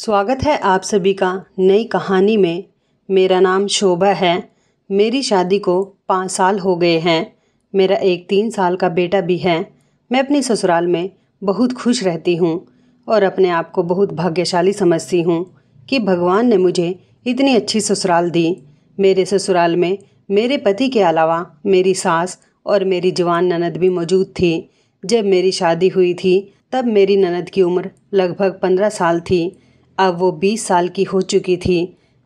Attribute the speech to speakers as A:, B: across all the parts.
A: स्वागत है आप सभी का नई कहानी में मेरा नाम शोभा है मेरी शादी को पाँच साल हो गए हैं मेरा एक तीन साल का बेटा भी है मैं अपने ससुराल में बहुत खुश रहती हूँ और अपने आप को बहुत भाग्यशाली समझती हूँ कि भगवान ने मुझे इतनी अच्छी ससुराल दी मेरे ससुराल में मेरे पति के अलावा मेरी सास और मेरी जवान ननद भी मौजूद थी जब मेरी शादी हुई थी तब मेरी ननद की उम्र लगभग पंद्रह साल थी अब वो बीस साल की हो चुकी थी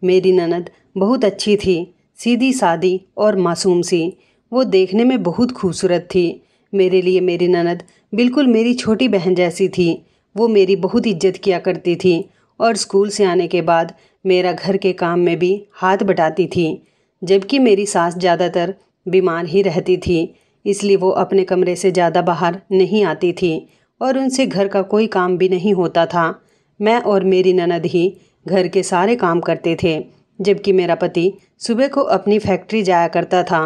A: मेरी ननद बहुत अच्छी थी सीधी सादी और मासूम सी वो देखने में बहुत खूबसूरत थी मेरे लिए मेरी ननद बिल्कुल मेरी छोटी बहन जैसी थी वो मेरी बहुत इज्जत किया करती थी और स्कूल से आने के बाद मेरा घर के काम में भी हाथ बटाती थी जबकि मेरी सास ज़्यादातर बीमार ही रहती थी इसलिए वो अपने कमरे से ज़्यादा बाहर नहीं आती थी और उनसे घर का कोई काम भी नहीं होता था मैं और मेरी ननद ही घर के सारे काम करते थे जबकि मेरा पति सुबह को अपनी फैक्ट्री जाया करता था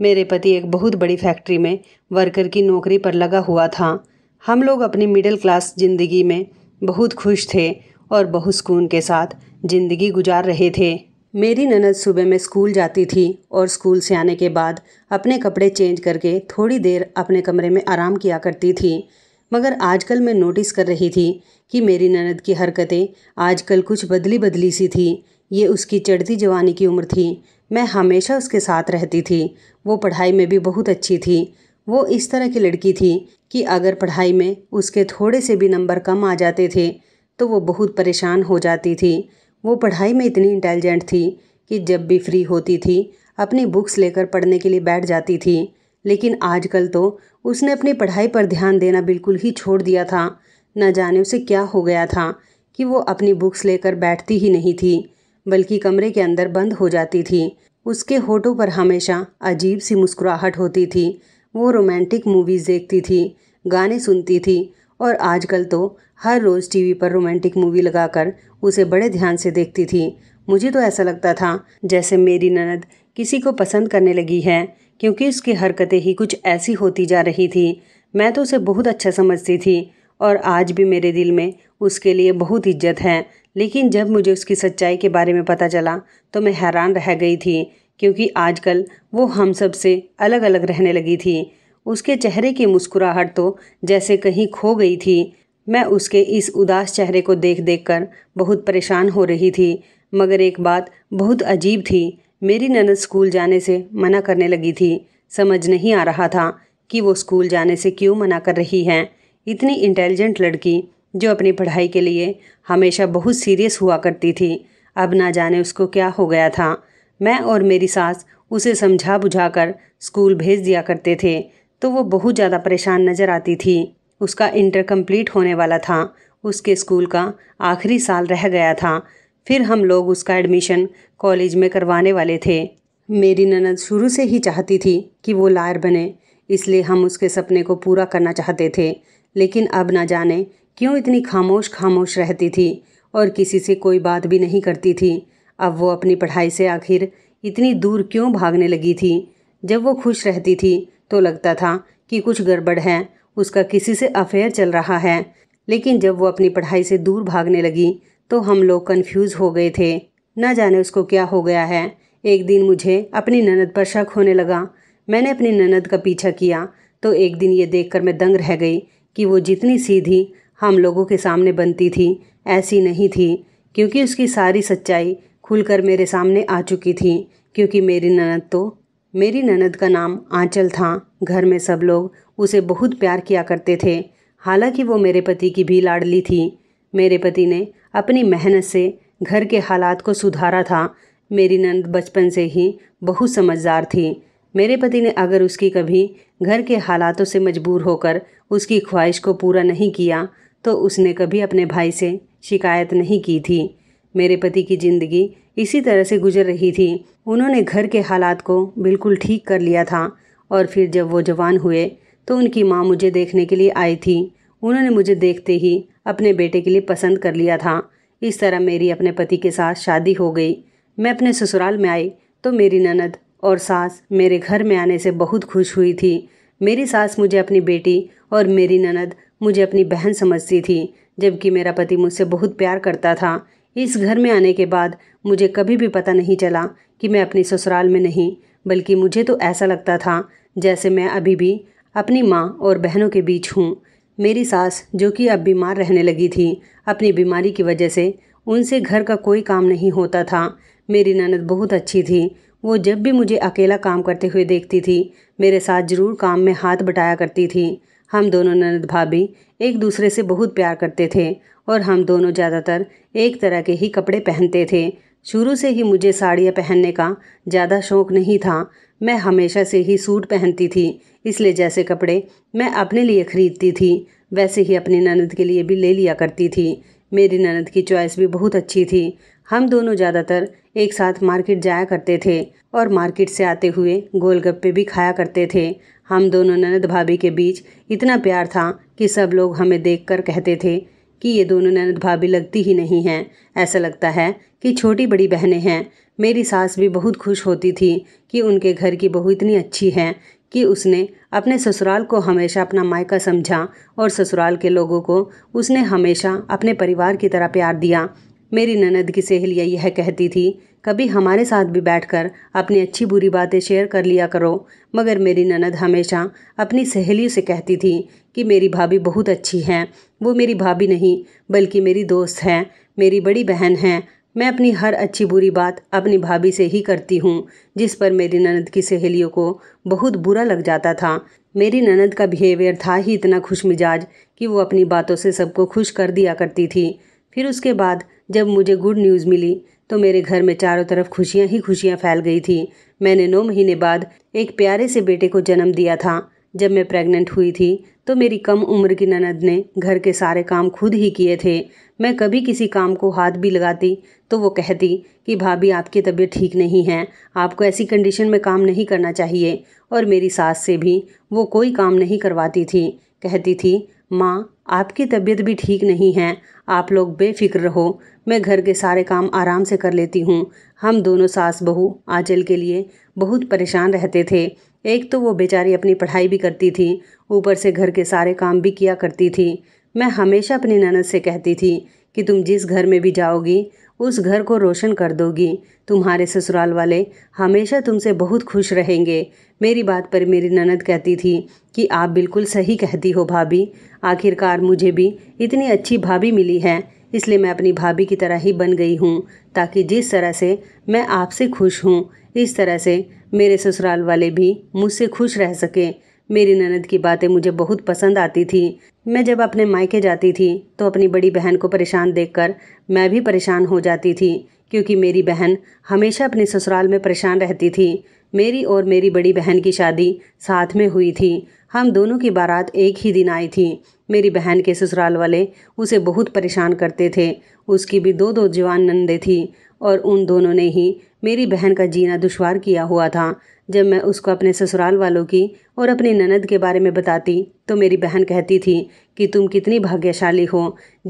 A: मेरे पति एक बहुत बड़ी फैक्ट्री में वर्कर की नौकरी पर लगा हुआ था हम लोग अपनी मिडिल क्लास ज़िंदगी में बहुत खुश थे और बहुत सुकून के साथ ज़िंदगी गुजार रहे थे मेरी ननद सुबह में स्कूल जाती थी और स्कूल से आने के बाद अपने कपड़े चेंज करके थोड़ी देर अपने कमरे में आराम किया करती थी मगर आजकल मैं नोटिस कर रही थी कि मेरी ननद की हरकतें आजकल कुछ बदली बदली सी थी ये उसकी चढ़ती जवानी की उम्र थी मैं हमेशा उसके साथ रहती थी वो पढ़ाई में भी बहुत अच्छी थी वो इस तरह की लड़की थी कि अगर पढ़ाई में उसके थोड़े से भी नंबर कम आ जाते थे तो वो बहुत परेशान हो जाती थी वो पढ़ाई में इतनी इंटेलिजेंट थी कि जब भी फ्री होती थी अपनी बुक्स लेकर पढ़ने के लिए बैठ जाती थी लेकिन आजकल तो उसने अपनी पढ़ाई पर ध्यान देना बिल्कुल ही छोड़ दिया था न जाने उसे क्या हो गया था कि वो अपनी बुक्स लेकर बैठती ही नहीं थी बल्कि कमरे के अंदर बंद हो जाती थी उसके होठों पर हमेशा अजीब सी मुस्कुराहट होती थी वो रोमांटिक मूवीज़ देखती थी गाने सुनती थी और आजकल तो हर रोज़ टीवी पर रोमांटिक मूवी लगाकर उसे बड़े ध्यान से देखती थी मुझे तो ऐसा लगता था जैसे मेरी ननद किसी को पसंद करने लगी है क्योंकि उसकी हरकतें ही कुछ ऐसी होती जा रही थी मैं तो उसे बहुत अच्छा समझती थी और आज भी मेरे दिल में उसके लिए बहुत इज्जत है लेकिन जब मुझे उसकी सच्चाई के बारे में पता चला तो मैं हैरान रह गई थी क्योंकि आजकल वो हम सब से अलग अलग रहने लगी थी उसके चेहरे की मुस्कुराहट तो जैसे कहीं खो गई थी मैं उसके इस उदास चेहरे को देख देख कर बहुत परेशान हो रही थी मगर एक बात बहुत अजीब थी मेरी ननद स्कूल जाने से मना करने लगी थी समझ नहीं आ रहा था कि वो स्कूल जाने से क्यों मना कर रही हैं इतनी इंटेलिजेंट लड़की जो अपनी पढ़ाई के लिए हमेशा बहुत सीरियस हुआ करती थी अब ना जाने उसको क्या हो गया था मैं और मेरी सास उसे समझा बुझा कर स्कूल भेज दिया करते थे तो वो बहुत ज़्यादा परेशान नज़र आती थी उसका इंटर कंप्लीट होने वाला था उसके स्कूल का आखिरी साल रह गया था फिर हम लोग उसका एडमिशन कॉलेज में करवाने वाले थे मेरी ननद शुरू से ही चाहती थी कि वो लायर बने इसलिए हम उसके सपने को पूरा करना चाहते थे लेकिन अब ना जाने क्यों इतनी खामोश खामोश रहती थी और किसी से कोई बात भी नहीं करती थी अब वो अपनी पढ़ाई से आखिर इतनी दूर क्यों भागने लगी थी जब वो खुश रहती थी तो लगता था कि कुछ गड़बड़ है उसका किसी से अफेयर चल रहा है लेकिन जब वो अपनी पढ़ाई से दूर भागने लगी तो हम लोग कन्फ्यूज़ हो गए थे न जाने उसको क्या हो गया है एक दिन मुझे अपनी ननद पर शक होने लगा मैंने अपनी ननद का पीछा किया तो एक दिन ये देखकर मैं दंग रह गई कि वो जितनी सीधी हम लोगों के सामने बनती थी ऐसी नहीं थी क्योंकि उसकी सारी सच्चाई खुलकर मेरे सामने आ चुकी थी क्योंकि मेरी ननद तो मेरी ननद का नाम आंचल था घर में सब लोग उसे बहुत प्यार किया करते थे हालांकि वो मेरे पति की भी लाडली थी मेरे पति ने अपनी मेहनत से घर के हालात को सुधारा था मेरी नंद बचपन से ही बहुत समझदार थी मेरे पति ने अगर उसकी कभी घर के हालातों से मजबूर होकर उसकी ख्वाहिश को पूरा नहीं किया तो उसने कभी अपने भाई से शिकायत नहीं की थी मेरे पति की ज़िंदगी इसी तरह से गुजर रही थी उन्होंने घर के हालात को बिल्कुल ठीक कर लिया था और फिर जब वो जवान हुए तो उनकी माँ मुझे देखने के लिए आई थी उन्होंने मुझे देखते ही अपने बेटे के लिए पसंद कर लिया था इस तरह मेरी अपने पति के साथ शादी हो गई मैं अपने ससुराल में आई तो मेरी ननद और सास मेरे घर में आने से बहुत खुश हुई थी मेरी सास मुझे अपनी बेटी और मेरी ननद मुझे अपनी बहन समझती थी जबकि मेरा पति मुझसे बहुत प्यार करता था इस घर में आने के बाद मुझे कभी भी पता नहीं चला कि मैं अपनी ससुराल में नहीं बल्कि मुझे तो ऐसा लगता था जैसे मैं अभी भी अपनी माँ और बहनों के बीच हूँ मेरी सास जो कि अब बीमार रहने लगी थी अपनी बीमारी की वजह से उनसे घर का कोई काम नहीं होता था मेरी ननद बहुत अच्छी थी वो जब भी मुझे अकेला काम करते हुए देखती थी मेरे साथ ज़रूर काम में हाथ बटाया करती थी हम दोनों ननद भाभी एक दूसरे से बहुत प्यार करते थे और हम दोनों ज़्यादातर एक तरह के ही कपड़े पहनते थे शुरू से ही मुझे साड़ियाँ पहनने का ज़्यादा शौक नहीं था मैं हमेशा से ही सूट पहनती थी इसलिए जैसे कपड़े मैं अपने लिए खरीदती थी वैसे ही अपनी ननद के लिए भी ले लिया करती थी मेरी ननद की चॉइस भी बहुत अच्छी थी हम दोनों ज़्यादातर एक साथ मार्केट जाया करते थे और मार्केट से आते हुए गोलगप्पे भी खाया करते थे हम दोनों ननद भाभी के बीच इतना प्यार था कि सब लोग हमें देखकर कहते थे कि ये दोनों ननद भाभी लगती ही नहीं हैं ऐसा लगता है कि छोटी बड़ी बहनें हैं मेरी सास भी बहुत खुश होती थी कि उनके घर की बहू इतनी अच्छी है कि उसने अपने ससुराल को हमेशा अपना मायका समझा और ससुराल के लोगों को उसने हमेशा अपने परिवार की तरह प्यार दिया मेरी ननद की सहेलियाँ यह कहती थी कभी हमारे साथ भी बैठकर अपनी अच्छी बुरी बातें शेयर कर लिया करो मगर मेरी ननद हमेशा अपनी सहेलियों से कहती थी कि मेरी भाभी बहुत अच्छी हैं वो मेरी भाभी नहीं बल्कि मेरी दोस्त है मेरी बड़ी बहन है मैं अपनी हर अच्छी बुरी बात अपनी भाभी से ही करती हूँ जिस पर मेरी ननद की सहेलियों को बहुत बुरा लग जाता था मेरी ननद का बिहेवियर था ही इतना खुश मिजाज कि वो अपनी बातों से सबको खुश कर दिया करती थी फिर उसके बाद जब मुझे गुड न्यूज़ मिली तो मेरे घर में चारों तरफ खुशियाँ ही खुशियाँ फैल गई थी मैंने नौ महीने बाद एक प्यारे से बेटे को जन्म दिया था जब मैं प्रेग्नेंट हुई थी तो मेरी कम उम्र की ननद ने घर के सारे काम खुद ही किए थे मैं कभी किसी काम को हाथ भी लगाती तो वो कहती कि भाभी आपकी तबीयत ठीक नहीं है आपको ऐसी कंडीशन में काम नहीं करना चाहिए और मेरी सास से भी वो कोई काम नहीं करवाती थी कहती थी माँ आपकी तबीयत भी ठीक नहीं है आप लोग बेफिक्र रहो मैं घर के सारे काम आराम से कर लेती हूँ हम दोनों सास बहू आंचल के लिए बहुत परेशान रहते थे एक तो वो बेचारी अपनी पढ़ाई भी करती थी ऊपर से घर के सारे काम भी किया करती थी मैं हमेशा अपनी ननद से कहती थी कि तुम जिस घर में भी जाओगी उस घर को रोशन कर दोगी तुम्हारे ससुराल वाले हमेशा तुमसे बहुत खुश रहेंगे मेरी बात पर मेरी ननद कहती थी कि आप बिल्कुल सही कहती हो भाभी आखिरकार मुझे भी इतनी अच्छी भाभी मिली है इसलिए मैं अपनी भाभी की तरह ही बन गई हूँ ताकि जिस तरह से मैं आपसे खुश हूँ इस तरह से मेरे ससुराल वाले भी मुझसे खुश रह सकें मेरी ननद की बातें मुझे बहुत पसंद आती थी मैं जब अपने मायके जाती थी तो अपनी बड़ी बहन को परेशान देखकर मैं भी परेशान हो जाती थी क्योंकि मेरी बहन हमेशा अपने ससुराल में परेशान रहती थी मेरी और मेरी बड़ी बहन की शादी साथ में हुई थी हम दोनों की बारात एक ही दिन आई थी मेरी बहन के ससुराल वाले उसे बहुत परेशान करते थे उसकी भी दो दो जवान नंदे थी और उन दोनों ने ही मेरी बहन का जीना दुशवार किया हुआ था जब मैं उसको अपने ससुराल वालों की और अपनी ननद के बारे में बताती तो मेरी बहन कहती थी कि तुम कितनी भाग्यशाली हो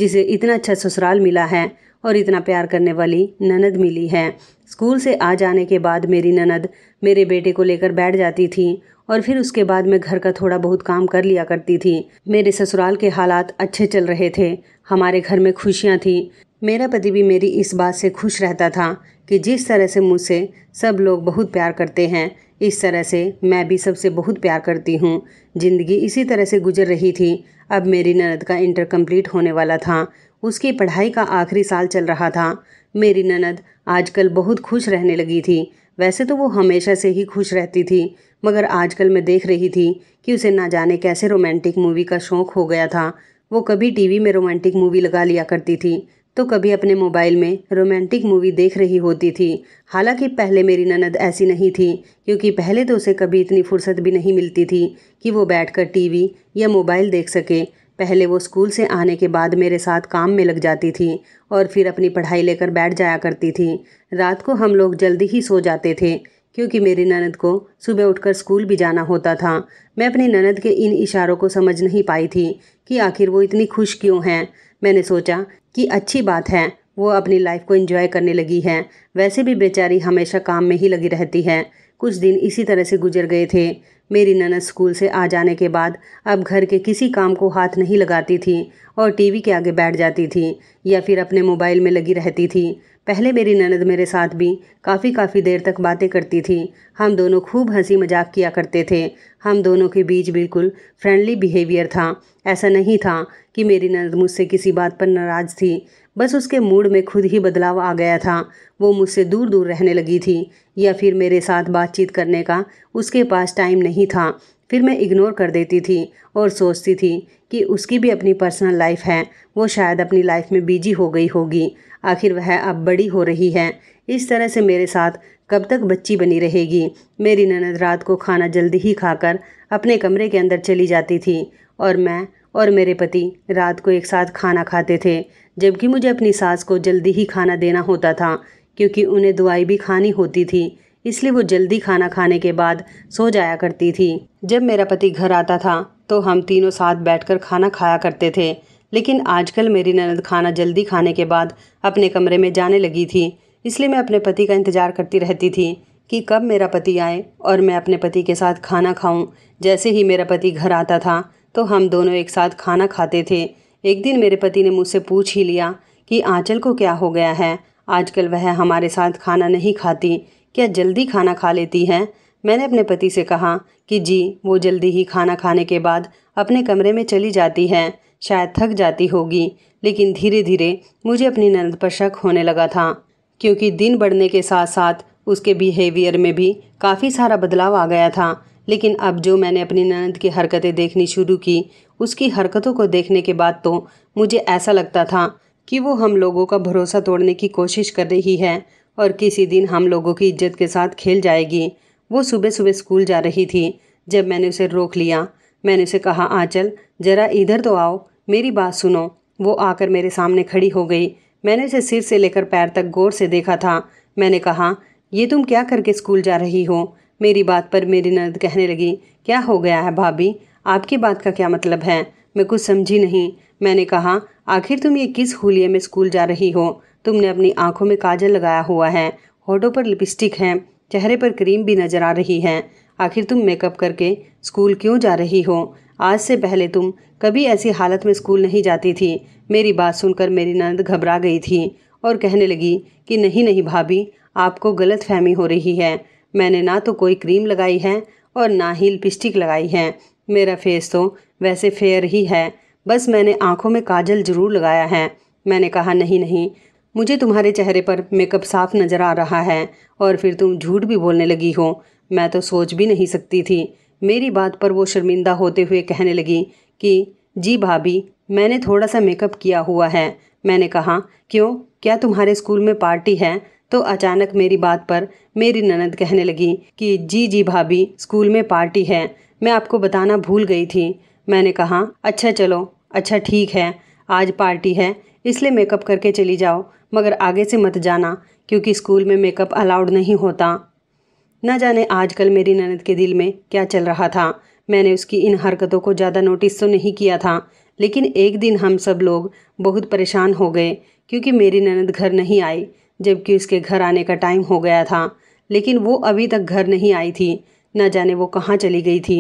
A: जिसे इतना अच्छा ससुराल मिला है और इतना प्यार करने वाली ननद मिली है स्कूल से आ जाने के बाद मेरी ननद मेरे बेटे को लेकर बैठ जाती थी और फिर उसके बाद मैं घर का थोड़ा बहुत काम कर लिया करती थी मेरे ससुराल के हालात अच्छे चल रहे थे हमारे घर में खुशियाँ थीं मेरा पति भी मेरी इस बात से खुश रहता था कि जिस तरह से मुझसे सब लोग बहुत प्यार करते हैं इस तरह से मैं भी सबसे बहुत प्यार करती हूँ ज़िंदगी इसी तरह से गुजर रही थी अब मेरी ननद का इंटर कंप्लीट होने वाला था उसकी पढ़ाई का आखिरी साल चल रहा था मेरी ननद आजकल बहुत खुश रहने लगी थी वैसे तो वो हमेशा से ही खुश रहती थी मगर आजकल मैं देख रही थी कि उसे ना जाने कैसे रोमांटिक मूवी का शौक़ हो गया था वो कभी टीवी में रोमांटिक मूवी लगा लिया करती थी तो कभी अपने मोबाइल में रोमांटिक मूवी देख रही होती थी हालांकि पहले मेरी ननद ऐसी नहीं थी क्योंकि पहले तो उसे कभी इतनी फुर्सत भी नहीं मिलती थी कि वो बैठकर टीवी या मोबाइल देख सके पहले वो स्कूल से आने के बाद मेरे साथ काम में लग जाती थी और फिर अपनी पढ़ाई लेकर बैठ जाया करती थी रात को हम लोग जल्दी ही सो जाते थे क्योंकि मेरी ननद को सुबह उठकर स्कूल भी जाना होता था मैं अपनी ननद के इन इशारों को समझ नहीं पाई थी कि आखिर वो इतनी खुश क्यों हैं मैंने सोचा कि अच्छी बात है वो अपनी लाइफ को इन्जॉय करने लगी है वैसे भी बेचारी हमेशा काम में ही लगी रहती है कुछ दिन इसी तरह से गुजर गए थे मेरी ननद स्कूल से आ जाने के बाद अब घर के किसी काम को हाथ नहीं लगाती थी और टीवी के आगे बैठ जाती थी या फिर अपने मोबाइल में लगी रहती थी पहले मेरी ननद मेरे साथ भी काफ़ी काफ़ी देर तक बातें करती थी हम दोनों खूब हंसी मजाक किया करते थे हम दोनों के बीच बिल्कुल फ्रेंडली बिहेवियर था ऐसा नहीं था कि मेरी ननद मुझसे किसी बात पर नाराज़ थी बस उसके मूड में खुद ही बदलाव आ गया था वो मुझसे दूर दूर रहने लगी थी या फिर मेरे साथ बातचीत करने का उसके पास टाइम नहीं था फिर मैं इग्नोर कर देती थी और सोचती थी कि उसकी भी अपनी पर्सनल लाइफ है वो शायद अपनी लाइफ में बिजी हो गई होगी आखिर वह अब बड़ी हो रही है इस तरह से मेरे साथ कब तक बच्ची बनी रहेगी मेरी ननद रात को खाना जल्दी ही खाकर अपने कमरे के अंदर चली जाती थी और मैं और मेरे पति रात को एक साथ खाना खाते थे जबकि मुझे अपनी सास को जल्दी ही खाना देना होता था क्योंकि उन्हें दवाई भी खानी होती थी इसलिए वो जल्दी खाना खाने के बाद सो जाया करती थी जब मेरा पति घर आता था तो हम तीनों साथ बैठकर खाना खाया करते थे लेकिन आजकल मेरी ननद खाना जल्दी खाने के बाद अपने कमरे में जाने लगी थी इसलिए मैं अपने पति का इंतज़ार करती रहती थी कि कब मेरा पति आए और मैं अपने पति के साथ खाना खाऊं जैसे ही मेरा पति घर आता था तो हम दोनों एक साथ खाना खाते थे एक दिन मेरे पति ने मुझसे पूछ ही लिया कि आंचल को क्या हो गया है आजकल वह हमारे साथ खाना नहीं खाती क्या जल्दी खाना खा लेती है मैंने अपने पति से कहा कि जी वो जल्दी ही खाना खाने के बाद अपने कमरे में चली जाती है शायद थक जाती होगी लेकिन धीरे धीरे मुझे अपनी नंद पर शक होने लगा था क्योंकि दिन बढ़ने के साथ साथ उसके बिहेवियर में भी काफ़ी सारा बदलाव आ गया था लेकिन अब जो मैंने अपनी ननद की हरकतें देखनी शुरू की उसकी हरकतों को देखने के बाद तो मुझे ऐसा लगता था कि वो हम लोगों का भरोसा तोड़ने की कोशिश कर रही है और किसी दिन हम लोगों की इज्जत के साथ खेल जाएगी वो सुबह सुबह स्कूल जा रही थी जब मैंने उसे रोक लिया मैंने उसे कहा आंचल ज़रा इधर तो आओ मेरी बात सुनो वो आकर मेरे सामने खड़ी हो गई मैंने उसे सिर से लेकर पैर तक गौर से देखा था मैंने कहा ये तुम क्या करके स्कूल जा रही हो मेरी बात पर मेरी नर्द कहने लगी क्या हो गया है भाभी आपकी बात का क्या मतलब है मैं कुछ समझी नहीं मैंने कहा आखिर तुम ये किस हुलिये में स्कूल जा रही हो तुमने अपनी आंखों में काजल लगाया हुआ है होठों पर लिपस्टिक है चेहरे पर क्रीम भी नज़र आ रही है आखिर तुम मेकअप करके स्कूल क्यों जा रही हो आज से पहले तुम कभी ऐसी हालत में स्कूल नहीं जाती थी मेरी बात सुनकर मेरी नंद घबरा गई थी और कहने लगी कि नहीं नहीं भाभी आपको गलत फहमी हो रही है मैंने ना तो कोई क्रीम लगाई है और ना ही लिपस्टिक लगाई है मेरा फेस तो वैसे फेयर ही है बस मैंने आंखों में काजल जरूर लगाया है मैंने कहा नहीं नहीं मुझे तुम्हारे चेहरे पर मेकअप साफ नज़र आ रहा है और फिर तुम झूठ भी बोलने लगी हो मैं तो सोच भी नहीं सकती थी मेरी बात पर वो शर्मिंदा होते हुए कहने लगी कि जी भाभी मैंने थोड़ा सा मेकअप किया हुआ है मैंने कहा क्यों क्या तुम्हारे स्कूल में पार्टी है तो अचानक मेरी बात पर मेरी ननद कहने लगी कि जी जी भाभी स्कूल में पार्टी है मैं आपको बताना भूल गई थी मैंने कहा अच्छा चलो अच्छा ठीक है आज पार्टी है इसलिए मेकअप करके चली जाओ मगर आगे से मत जाना क्योंकि स्कूल में मेकअप अलाउड नहीं होता न जाने आजकल मेरी ननद के दिल में क्या चल रहा था मैंने उसकी इन हरकतों को ज़्यादा नोटिस तो नहीं किया था लेकिन एक दिन हम सब लोग बहुत परेशान हो गए क्योंकि मेरी ननद घर नहीं आई जबकि उसके घर आने का टाइम हो गया था लेकिन वो अभी तक घर नहीं आई थी न जाने वो कहाँ चली गई थी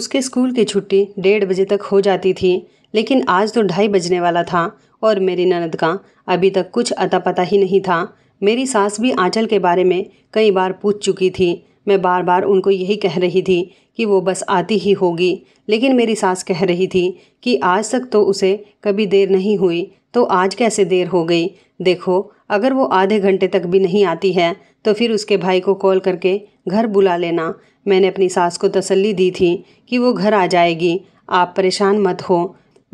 A: उसके स्कूल की छुट्टी डेढ़ बजे तक हो जाती थी लेकिन आज तो ढाई बजने वाला था और मेरी ननद का अभी तक कुछ अता पता ही नहीं था मेरी सास भी आंचल के बारे में कई बार पूछ चुकी थी मैं बार बार उनको यही कह रही थी कि वो बस आती ही होगी लेकिन मेरी सास कह रही थी कि आज तक तो उसे कभी देर नहीं हुई तो आज कैसे देर हो गई देखो अगर वो आधे घंटे तक भी नहीं आती है तो फिर उसके भाई को कॉल करके घर बुला लेना मैंने अपनी सास को तसल्ली दी थी कि वो घर आ जाएगी आप परेशान मत हो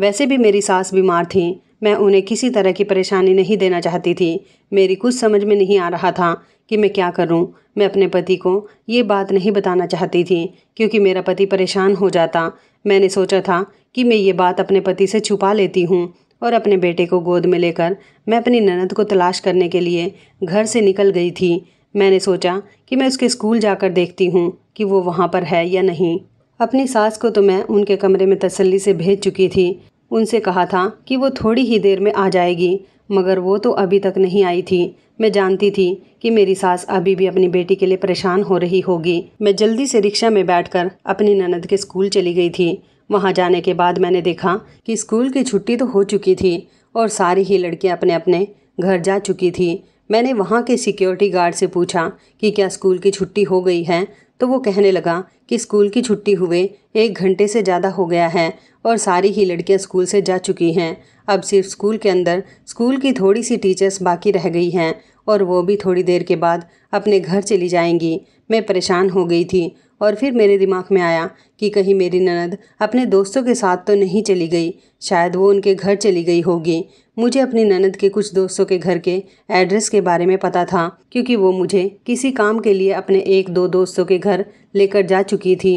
A: वैसे भी मेरी सास बीमार थी मैं उन्हें किसी तरह की परेशानी नहीं देना चाहती थी मेरी कुछ समझ में नहीं आ रहा था कि मैं क्या करूं। मैं अपने पति को ये बात नहीं बताना चाहती थी क्योंकि मेरा पति परेशान हो जाता मैंने सोचा था कि मैं ये बात अपने पति से छुपा लेती हूँ और अपने बेटे को गोद में लेकर मैं अपनी ननद को तलाश करने के लिए घर से निकल गई थी मैंने सोचा कि मैं उसके स्कूल जाकर देखती हूँ कि वो वहाँ पर है या नहीं अपनी सास को तो मैं उनके कमरे में तसल्ली से भेज चुकी थी उनसे कहा था कि वो थोड़ी ही देर में आ जाएगी मगर वो तो अभी तक नहीं आई थी मैं जानती थी कि मेरी सास अभी भी अपनी बेटी के लिए परेशान हो रही होगी मैं जल्दी से रिक्शा में बैठकर अपनी ननद के स्कूल चली गई थी वहाँ जाने के बाद मैंने देखा कि स्कूल की छुट्टी तो हो चुकी थी और सारी ही लड़कियाँ अपने अपने घर जा चुकी थी मैंने वहाँ के सिक्योरिटी गार्ड से पूछा कि क्या स्कूल की छुट्टी हो गई है तो वो कहने लगा कि स्कूल की छुट्टी हुए एक घंटे से ज़्यादा हो गया है और सारी ही लड़कियां स्कूल से जा चुकी हैं अब सिर्फ स्कूल के अंदर स्कूल की थोड़ी सी टीचर्स बाकी रह गई हैं और वो भी थोड़ी देर के बाद अपने घर चली जाएंगी मैं परेशान हो गई थी और फिर मेरे दिमाग में आया कि कहीं मेरी ननद अपने दोस्तों के साथ तो नहीं चली गई शायद वो उनके घर चली गई होगी मुझे अपनी ननद के कुछ दोस्तों के घर के एड्रेस के बारे में पता था क्योंकि वो मुझे किसी काम के लिए अपने एक दो दोस्तों के घर लेकर जा चुकी थी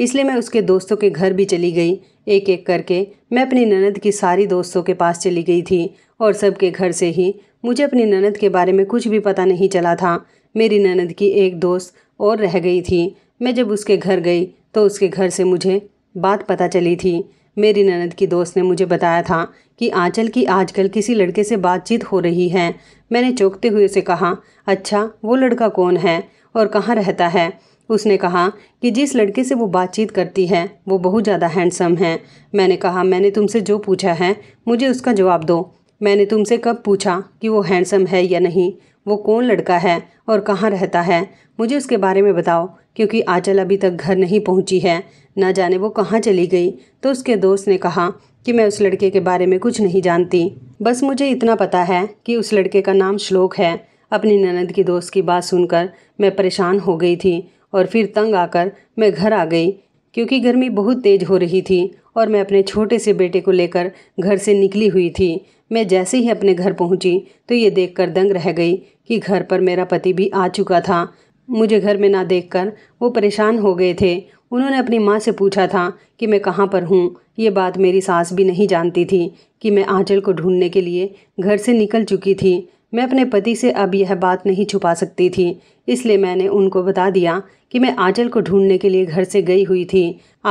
A: इसलिए मैं उसके दोस्तों के घर भी चली गई एक एक करके मैं अपनी ननद की सारी दोस्तों के पास चली गई थी और सबके घर से ही मुझे अपनी ननद के बारे में कुछ भी पता नहीं चला था मेरी ननद की एक दोस्त और रह गई थी मैं जब उसके घर गई तो उसके घर से मुझे बात पता चली थी मेरी ननद की दोस्त ने मुझे बताया था कि आंचल की आजकल किसी लड़के से बातचीत हो रही है मैंने चौंकते हुए उसे कहा अच्छा वो लड़का कौन है और कहाँ रहता है उसने कहा कि जिस लड़के से वो बातचीत करती है वो बहुत ज़्यादा हैंडसम है मैंने कहा मैंने तुमसे जो पूछा है मुझे उसका जवाब दो मैंने तुमसे कब पूछा कि वो हैंडसम है या नहीं वो कौन लड़का है और कहाँ रहता है मुझे उसके बारे में बताओ क्योंकि आंचल अभी तक घर नहीं पहुंची है ना जाने वो कहाँ चली गई तो उसके दोस्त ने कहा कि मैं उस लड़के के बारे में कुछ नहीं जानती बस मुझे इतना पता है कि उस लड़के का नाम श्लोक है अपनी ननद की दोस्त की बात सुनकर मैं परेशान हो गई थी और फिर तंग आकर मैं घर आ गई क्योंकि गर्मी बहुत तेज़ हो रही थी और मैं अपने छोटे से बेटे को लेकर घर से निकली हुई थी मैं जैसे ही अपने घर पहुंची तो ये देखकर दंग रह गई कि घर पर मेरा पति भी आ चुका था मुझे घर में ना देखकर वो परेशान हो गए थे उन्होंने अपनी माँ से पूछा था कि मैं कहाँ पर हूँ ये बात मेरी सास भी नहीं जानती थी कि मैं आंचल को ढूंढने के लिए घर से निकल चुकी थी मैं अपने पति से अब यह बात नहीं छुपा सकती थी इसलिए मैंने उनको बता दिया कि मैं आंचल को ढूंढने के लिए घर से गई हुई थी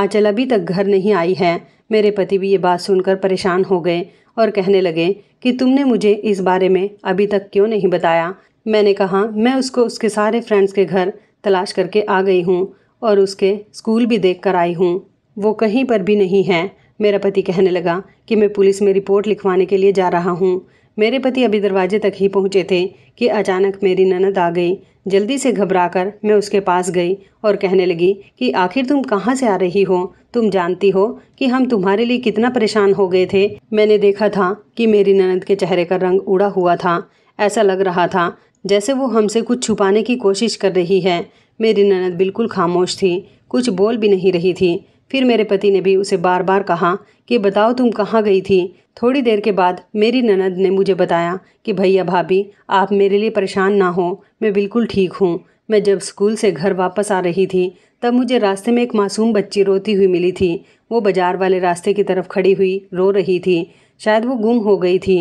A: आंचल अभी तक घर नहीं आई है मेरे पति भी ये बात सुनकर परेशान हो गए और कहने लगे कि तुमने मुझे इस बारे में अभी तक क्यों नहीं बताया मैंने कहा मैं उसको उसके सारे फ्रेंड्स के घर तलाश करके आ गई हूँ और उसके स्कूल भी देख कर आई हूँ वो कहीं पर भी नहीं है मेरा पति कहने लगा कि मैं पुलिस में रिपोर्ट लिखवाने के लिए जा रहा हूँ मेरे पति अभी दरवाजे तक ही पहुँचे थे कि अचानक मेरी ननद आ गई जल्दी से घबराकर मैं उसके पास गई और कहने लगी कि आखिर तुम कहाँ से आ रही हो तुम जानती हो कि हम तुम्हारे लिए कितना परेशान हो गए थे मैंने देखा था कि मेरी ननद के चेहरे का रंग उड़ा हुआ था ऐसा लग रहा था जैसे वो हमसे कुछ छुपाने की कोशिश कर रही है मेरी ननद बिल्कुल खामोश थी कुछ बोल भी नहीं रही थी फिर मेरे पति ने भी उसे बार बार कहा कि बताओ तुम कहाँ गई थी थोड़ी देर के बाद मेरी ननद ने मुझे बताया कि भैया भाभी आप मेरे लिए परेशान ना हो मैं बिल्कुल ठीक हूँ मैं जब स्कूल से घर वापस आ रही थी तब मुझे रास्ते में एक मासूम बच्ची रोती हुई मिली थी वो बाजार वाले रास्ते की तरफ खड़ी हुई रो रही थी शायद वो गुम हो गई थी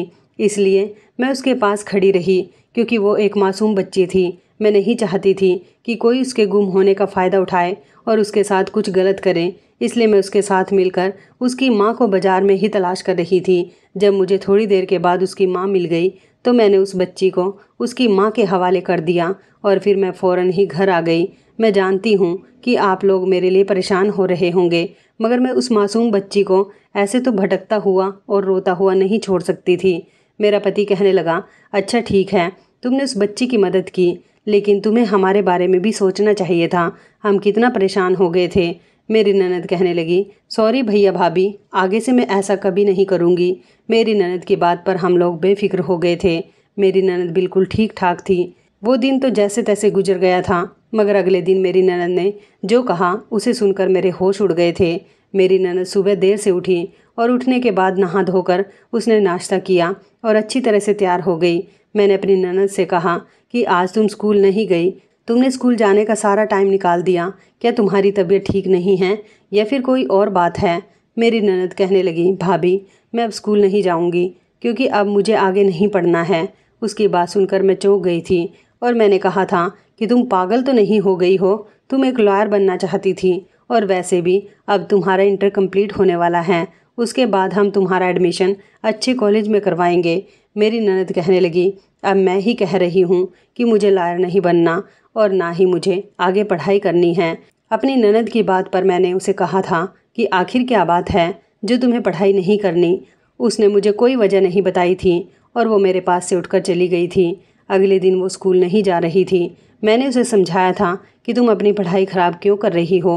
A: इसलिए मैं उसके पास खड़ी रही क्योंकि वो एक मासूम बच्ची थी मैं नहीं चाहती थी कि कोई उसके गुम होने का फ़ायदा उठाए और उसके साथ कुछ गलत करे इसलिए मैं उसके साथ मिलकर उसकी माँ को बाज़ार में ही तलाश कर रही थी जब मुझे थोड़ी देर के बाद उसकी माँ मिल गई तो मैंने उस बच्ची को उसकी माँ के हवाले कर दिया और फिर मैं फ़ौर ही घर आ गई मैं जानती हूँ कि आप लोग मेरे लिए परेशान हो रहे होंगे मगर मैं उस मासूम बच्ची को ऐसे तो भटकता हुआ और रोता हुआ नहीं छोड़ सकती थी मेरा पति कहने लगा अच्छा ठीक है तुमने उस बच्ची की मदद की लेकिन तुम्हें हमारे बारे में भी सोचना चाहिए था हम कितना परेशान हो गए थे मेरी ननद कहने लगी सॉरी भैया भाभी आगे से मैं ऐसा कभी नहीं करूँगी मेरी ननद की बात पर हम लोग बेफिक्र हो गए थे मेरी ननद बिल्कुल ठीक ठाक थी वो दिन तो जैसे तैसे गुजर गया था मगर अगले दिन मेरी ननद ने जो कहा उसे सुनकर मेरे होश उड़ गए थे मेरी ननद सुबह देर से उठी और उठने के बाद नहा धोकर उसने नाश्ता किया और अच्छी तरह से तैयार हो गई मैंने अपनी ननद से कहा कि आज तुम स्कूल नहीं गई तुमने स्कूल जाने का सारा टाइम निकाल दिया क्या तुम्हारी तबीयत ठीक नहीं है या फिर कोई और बात है मेरी ननद कहने लगी भाभी मैं अब स्कूल नहीं जाऊँगी क्योंकि अब मुझे आगे नहीं पढ़ना है उसकी बात सुनकर मैं चौंक गई थी और मैंने कहा था कि तुम पागल तो नहीं हो गई हो तुम एक लॉयर बनना चाहती थी और वैसे भी अब तुम्हारा इंटर कंप्लीट होने वाला है उसके बाद हम तुम्हारा एडमिशन अच्छे कॉलेज में करवाएंगे मेरी ननद कहने लगी अब मैं ही कह रही हूँ कि मुझे लायर नहीं बनना और ना ही मुझे आगे पढ़ाई करनी है अपनी ननद की बात पर मैंने उसे कहा था कि आखिर क्या बात है जो तुम्हें पढ़ाई नहीं करनी उसने मुझे कोई वजह नहीं बताई थी और वो मेरे पास से उठकर चली गई थी अगले दिन वो स्कूल नहीं जा रही थी मैंने उसे समझाया था कि तुम अपनी पढ़ाई ख़राब क्यों कर रही हो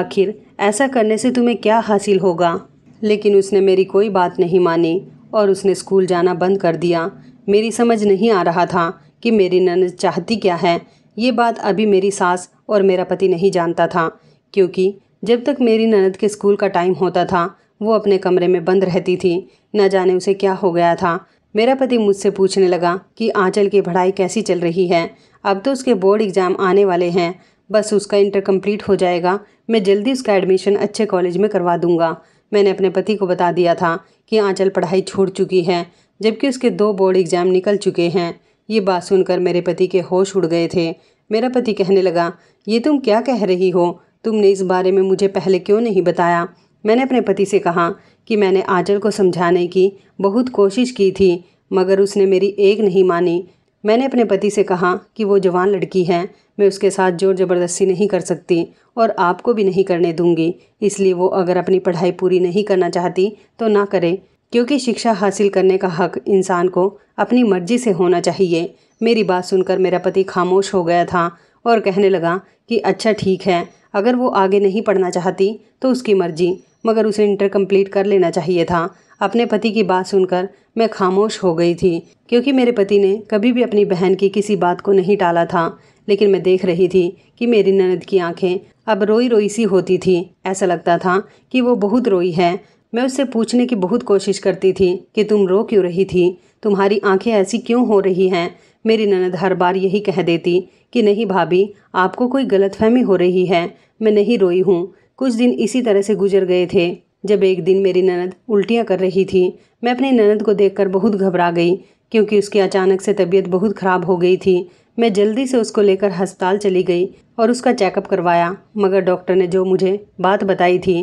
A: आखिर ऐसा करने से तुम्हें क्या हासिल होगा लेकिन उसने मेरी कोई बात नहीं मानी और उसने स्कूल जाना बंद कर दिया मेरी समझ नहीं आ रहा था कि मेरी नन चाहती क्या है ये बात अभी मेरी सास और मेरा पति नहीं जानता था क्योंकि जब तक मेरी ननद के स्कूल का टाइम होता था वो अपने कमरे में बंद रहती थी न जाने उसे क्या हो गया था मेरा पति मुझसे पूछने लगा कि आंचल की पढ़ाई कैसी चल रही है अब तो उसके बोर्ड एग्ज़ाम आने वाले हैं बस उसका इंटर कंप्लीट हो जाएगा मैं जल्दी उसका एडमिशन अच्छे कॉलेज में करवा दूँगा मैंने अपने पति को बता दिया था कि आंचल पढ़ाई छोड़ चुकी है जबकि उसके दो बोर्ड एग्ज़ाम निकल चुके हैं ये बात सुनकर मेरे पति के होश उड़ गए थे मेरा पति कहने लगा ये तुम क्या कह रही हो तुमने इस बारे में मुझे पहले क्यों नहीं बताया मैंने अपने पति से कहा कि मैंने आंचल को समझाने की बहुत कोशिश की थी मगर उसने मेरी एक नहीं मानी मैंने अपने पति से कहा कि वो जवान लड़की है मैं उसके साथ जोर ज़बरदस्ती नहीं कर सकती और आपको भी नहीं करने दूंगी इसलिए वो अगर अपनी पढ़ाई पूरी नहीं करना चाहती तो ना करे क्योंकि शिक्षा हासिल करने का हक इंसान को अपनी मर्जी से होना चाहिए मेरी बात सुनकर मेरा पति खामोश हो गया था और कहने लगा कि अच्छा ठीक है अगर वो आगे नहीं पढ़ना चाहती तो उसकी मर्जी मगर उसे इंटर कम्प्लीट कर लेना चाहिए था अपने पति की बात सुनकर मैं खामोश हो गई थी क्योंकि मेरे पति ने कभी भी अपनी बहन की किसी बात को नहीं टाला था लेकिन मैं देख रही थी कि मेरी ननद की आंखें अब रोई रोई सी होती थी ऐसा लगता था कि वो बहुत रोई है मैं उससे पूछने की बहुत कोशिश करती थी कि तुम रो क्यों रही थी तुम्हारी आंखें ऐसी क्यों हो रही हैं मेरी ननद हर बार यही कह देती कि नहीं भाभी आपको कोई गलतफहमी हो रही है मैं नहीं रोई हूँ कुछ दिन इसी तरह से गुजर गए थे जब एक दिन मेरी ननद उल्टियाँ कर रही थी मैं अपनी ननद को देखकर बहुत घबरा गई क्योंकि उसकी अचानक से तबीयत बहुत खराब हो गई थी मैं जल्दी से उसको लेकर अस्पताल चली गई और उसका चेकअप करवाया मगर डॉक्टर ने जो मुझे बात बताई थी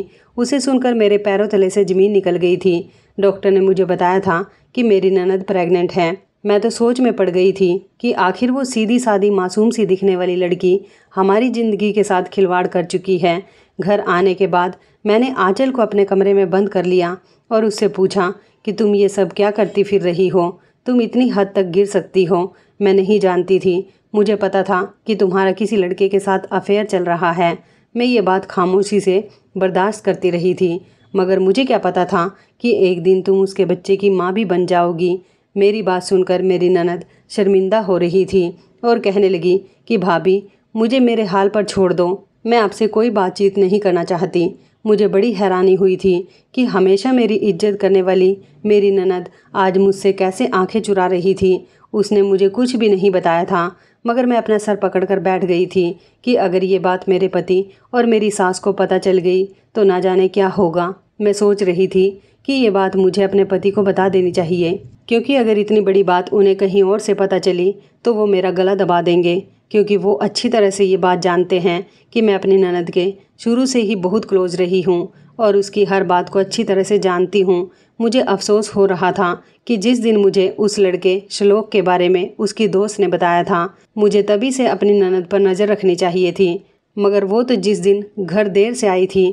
A: उसे सुनकर मेरे पैरों तले से ज़मीन निकल गई थी डॉक्टर ने मुझे बताया था कि मेरी ननद प्रेग्नेंट है मैं तो सोच में पड़ गई थी कि आखिर वो सीधी सादी मासूम सी दिखने वाली लड़की हमारी ज़िंदगी के साथ खिलवाड़ कर चुकी है घर आने के बाद मैंने आंचल को अपने कमरे में बंद कर लिया और उससे पूछा कि तुम ये सब क्या करती फिर रही हो तुम इतनी हद तक गिर सकती हो मैं नहीं जानती थी मुझे पता था कि तुम्हारा किसी लड़के के साथ अफेयर चल रहा है मैं ये बात खामोशी से बर्दाश्त करती रही थी मगर मुझे क्या पता था कि एक दिन तुम उसके बच्चे की माँ भी बन जाओगी मेरी बात सुनकर मेरी ननद शर्मिंदा हो रही थी और कहने लगी कि भाभी मुझे मेरे हाल पर छोड़ दो मैं आपसे कोई बातचीत नहीं करना चाहती मुझे बड़ी हैरानी हुई थी कि हमेशा मेरी इज्जत करने वाली मेरी ननद आज मुझसे कैसे आंखें चुरा रही थी उसने मुझे कुछ भी नहीं बताया था मगर मैं अपना सर पकड़कर बैठ गई थी कि अगर ये बात मेरे पति और मेरी सास को पता चल गई तो ना जाने क्या होगा मैं सोच रही थी कि ये बात मुझे अपने पति को बता देनी चाहिए क्योंकि अगर इतनी बड़ी बात उन्हें कहीं और से पता चली तो वो मेरा गला दबा देंगे क्योंकि वो अच्छी तरह से ये बात जानते हैं कि मैं अपनी ननद के शुरू से ही बहुत क्लोज रही हूँ और उसकी हर बात को अच्छी तरह से जानती हूँ मुझे अफसोस हो रहा था कि जिस दिन मुझे उस लड़के श्लोक के बारे में उसकी दोस्त ने बताया था मुझे तभी से अपनी ननद पर नज़र रखनी चाहिए थी मगर वो तो जिस दिन घर देर से आई थी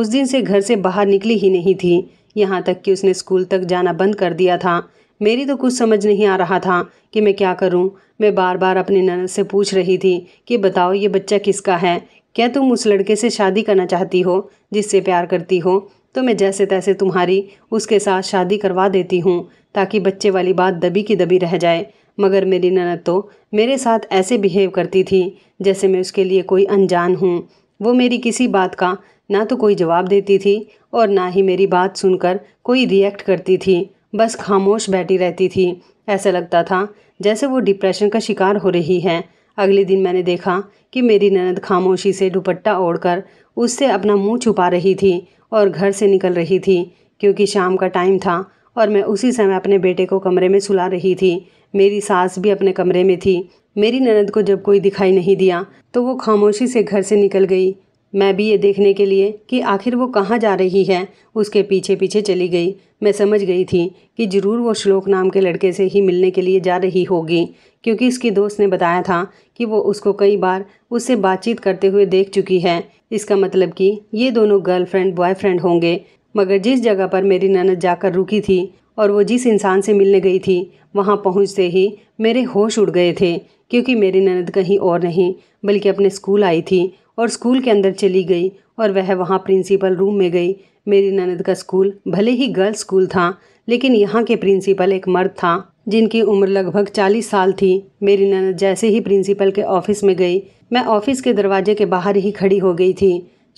A: उस दिन से घर से बाहर निकली ही नहीं थी यहाँ तक कि उसने स्कूल तक जाना बंद कर दिया था मेरी तो कुछ समझ नहीं आ रहा था कि मैं क्या करूं। मैं बार बार अपनी ननद से पूछ रही थी कि बताओ ये बच्चा किसका है क्या तुम उस लड़के से शादी करना चाहती हो जिससे प्यार करती हो तो मैं जैसे तैसे तुम्हारी उसके साथ शादी करवा देती हूँ ताकि बच्चे वाली बात दबी की दबी रह जाए मगर मेरी ननद तो मेरे साथ ऐसे बिहेव करती थी जैसे मैं उसके लिए कोई अनजान हूँ वो मेरी किसी बात का ना तो कोई जवाब देती थी और ना ही मेरी बात सुनकर कोई रिएक्ट करती थी बस खामोश बैठी रहती थी ऐसा लगता था जैसे वो डिप्रेशन का शिकार हो रही है अगले दिन मैंने देखा कि मेरी ननद खामोशी से दुपट्टा ओढ़कर उससे अपना मुंह छुपा रही थी और घर से निकल रही थी क्योंकि शाम का टाइम था और मैं उसी समय अपने बेटे को कमरे में सुला रही थी मेरी सास भी अपने कमरे में थी मेरी ननद को जब कोई दिखाई नहीं दिया तो वो खामोशी से घर से निकल गई मैं भी ये देखने के लिए कि आखिर वो कहाँ जा रही है उसके पीछे पीछे चली गई मैं समझ गई थी कि ज़रूर वो श्लोक नाम के लड़के से ही मिलने के लिए जा रही होगी क्योंकि इसकी दोस्त ने बताया था कि वो उसको कई बार उससे बातचीत करते हुए देख चुकी है इसका मतलब कि ये दोनों गर्लफ्रेंड बॉयफ्रेंड होंगे मगर जिस जगह पर मेरी ननद जाकर रुकी थी और वो जिस इंसान से मिलने गई थी वहाँ पहुँचते ही मेरे होश उड़ गए थे क्योंकि मेरी ननद कहीं और नहीं बल्कि अपने स्कूल आई थी और स्कूल के अंदर चली गई और वह वहाँ प्रिंसिपल रूम में गई मेरी ननद का स्कूल भले ही गर्ल्स स्कूल था लेकिन यहाँ के प्रिंसिपल एक मर्द था जिनकी उम्र लगभग चालीस साल थी मेरी ननद जैसे ही प्रिंसिपल के ऑफिस में गई मैं ऑफिस के दरवाजे के बाहर ही खड़ी हो गई थी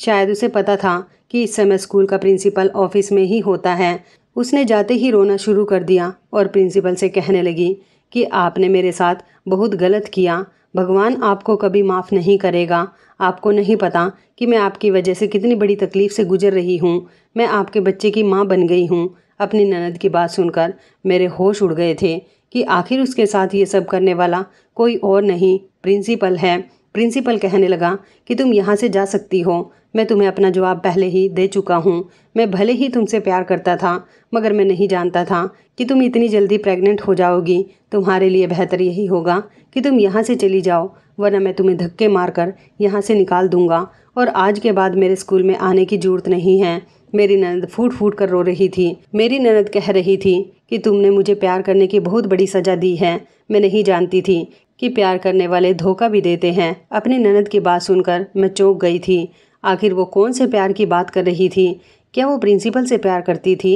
A: शायद उसे पता था कि इस समय स्कूल का प्रिंसिपल ऑफिस में ही होता है उसने जाते ही रोना शुरू कर दिया और प्रिंसिपल से कहने लगी कि आपने मेरे साथ बहुत गलत किया भगवान आपको कभी माफ़ नहीं करेगा आपको नहीं पता कि मैं आपकी वजह से कितनी बड़ी तकलीफ़ से गुजर रही हूँ मैं आपके बच्चे की माँ बन गई हूँ अपनी ननद की बात सुनकर मेरे होश उड़ गए थे कि आखिर उसके साथ ये सब करने वाला कोई और नहीं प्रिंसिपल है प्रिंसिपल कहने लगा कि तुम यहाँ से जा सकती हो मैं तुम्हें अपना जवाब पहले ही दे चुका हूँ मैं भले ही तुमसे प्यार करता था मगर मैं नहीं जानता था कि तुम इतनी जल्दी प्रेग्नेंट हो जाओगी तुम्हारे लिए बेहतर यही होगा कि तुम यहाँ से चली जाओ वरना मैं तुम्हें धक्के मारकर यहाँ से निकाल दूँगा और आज के बाद मेरे स्कूल में आने की जरूरत नहीं है मेरी ननद फूट फूट कर रो रही थी मेरी ननद कह रही थी कि तुमने मुझे प्यार करने की बहुत बड़ी सज़ा दी है मैं नहीं जानती थी कि प्यार करने वाले धोखा भी देते हैं अपनी ननद की बात सुनकर मैं चौंक गई थी आखिर वो कौन से प्यार की बात कर रही थी क्या वो प्रिंसिपल से प्यार करती थी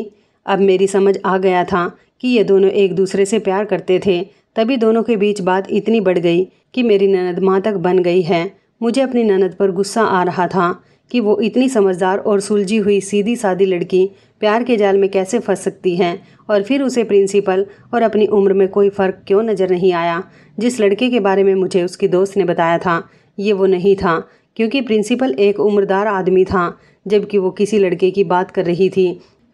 A: अब मेरी समझ आ गया था कि ये दोनों एक दूसरे से प्यार करते थे तभी दोनों के बीच बात इतनी बढ़ गई कि मेरी ननद माँ तक बन गई है मुझे अपनी ननद पर गुस्सा आ रहा था कि वो इतनी समझदार और सुलझी हुई सीधी सादी लड़की प्यार के जाल में कैसे फंस सकती है और फिर उसे प्रिंसिपल और अपनी उम्र में कोई फ़र्क क्यों नज़र नहीं आया जिस लड़के के बारे में मुझे उसकी दोस्त ने बताया था ये वो नहीं था क्योंकि प्रिंसिपल एक उम्रदार आदमी था जबकि वो किसी लड़के की बात कर रही थी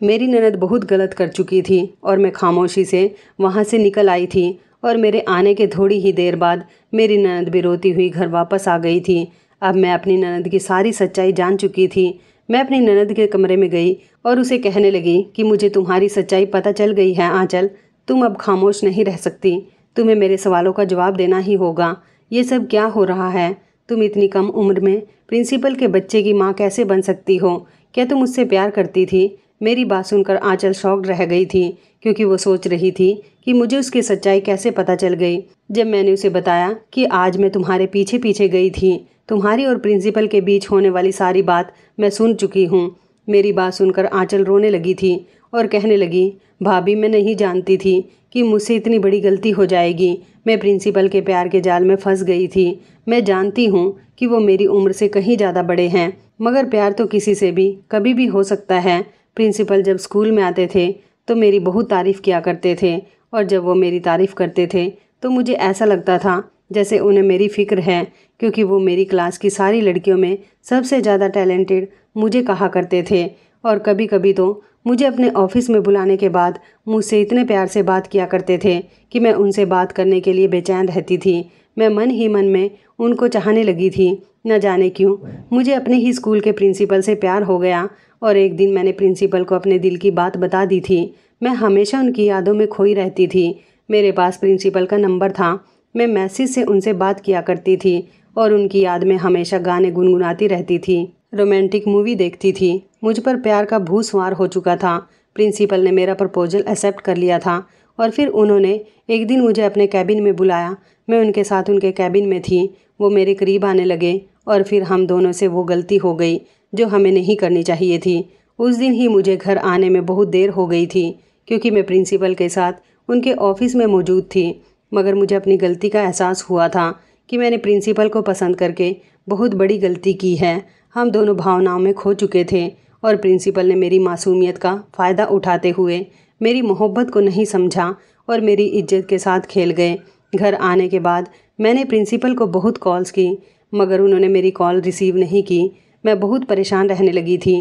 A: मेरी ननद बहुत गलत कर चुकी थी और मैं खामोशी से वहाँ से निकल आई थी और मेरे आने के थोड़ी ही देर बाद मेरी ननद भी रोती हुई घर वापस आ गई थी अब मैं अपनी ननद की सारी सच्चाई जान चुकी थी मैं अपनी ननद के कमरे में गई और उसे कहने लगी कि मुझे तुम्हारी सच्चाई पता चल गई है आंचल तुम अब खामोश नहीं रह सकती तुम्हें मेरे सवालों का जवाब देना ही होगा ये सब क्या हो रहा है तुम इतनी कम उम्र में प्रिंसिपल के बच्चे की माँ कैसे बन सकती हो क्या तुम उससे प्यार करती थी मेरी बात सुनकर आंचल शॉक्ड रह गई थी क्योंकि वो सोच रही थी कि मुझे उसकी सच्चाई कैसे पता चल गई जब मैंने उसे बताया कि आज मैं तुम्हारे पीछे पीछे गई थी तुम्हारी और प्रिंसिपल के बीच होने वाली सारी बात मैं सुन चुकी हूँ मेरी बात सुनकर आंचल रोने लगी थी और कहने लगी भाभी मैं नहीं जानती थी कि मुझसे इतनी बड़ी गलती हो जाएगी मैं प्रिंसिपल के प्यार के जाल में फंस गई थी मैं जानती हूँ कि वो मेरी उम्र से कहीं ज़्यादा बड़े हैं मगर प्यार तो किसी से भी कभी भी हो सकता है प्रिंसिपल जब स्कूल में आते थे तो मेरी बहुत तारीफ़ किया करते थे और जब वो मेरी तारीफ़ करते थे तो मुझे ऐसा लगता था जैसे उन्हें मेरी फ़िक्र है क्योंकि वो मेरी क्लास की सारी लड़कियों में सबसे ज़्यादा टैलेंटेड मुझे कहा करते थे और कभी कभी तो मुझे अपने ऑफिस में बुलाने के बाद मुझसे इतने प्यार से बात किया करते थे कि मैं उनसे बात करने के लिए बेचैन रहती थी मैं मन ही मन में उनको चाहने लगी थी न जाने क्यों मुझे अपने ही स्कूल के प्रिंसिपल से प्यार हो गया और एक दिन मैंने प्रिंसिपल को अपने दिल की बात बता दी थी मैं हमेशा उनकी यादों में खोई रहती थी मेरे पास प्रिंसिपल का नंबर था मैं मैसेज से उनसे बात किया करती थी और उनकी याद में हमेशा गाने गुनगुनाती रहती थी रोमांटिक मूवी देखती थी मुझ पर प्यार का भूसवार हो चुका था प्रिंसिपल ने मेरा प्रपोजल एक्सेप्ट कर लिया था और फिर उन्होंने एक दिन मुझे अपने कैबिन में बुलाया मैं उनके साथ उनके कैबिन में थी वो मेरे करीब आने लगे और फिर हम दोनों से वो गलती हो गई जो हमें नहीं करनी चाहिए थी उस दिन ही मुझे घर आने में बहुत देर हो गई थी क्योंकि मैं प्रिंसिपल के साथ उनके ऑफिस में मौजूद थी मगर मुझे अपनी गलती का एहसास हुआ था कि मैंने प्रिंसिपल को पसंद करके बहुत बड़ी गलती की है हम दोनों भावनाओं में खो चुके थे और प्रिंसिपल ने मेरी मासूमियत का फ़ायदा उठाते हुए मेरी मोहब्बत को नहीं समझा और मेरी इज्जत के साथ खेल गए घर आने के बाद मैंने प्रिंसिपल को बहुत कॉल्स की मगर उन्होंने मेरी कॉल रिसीव नहीं की मैं बहुत परेशान रहने लगी थी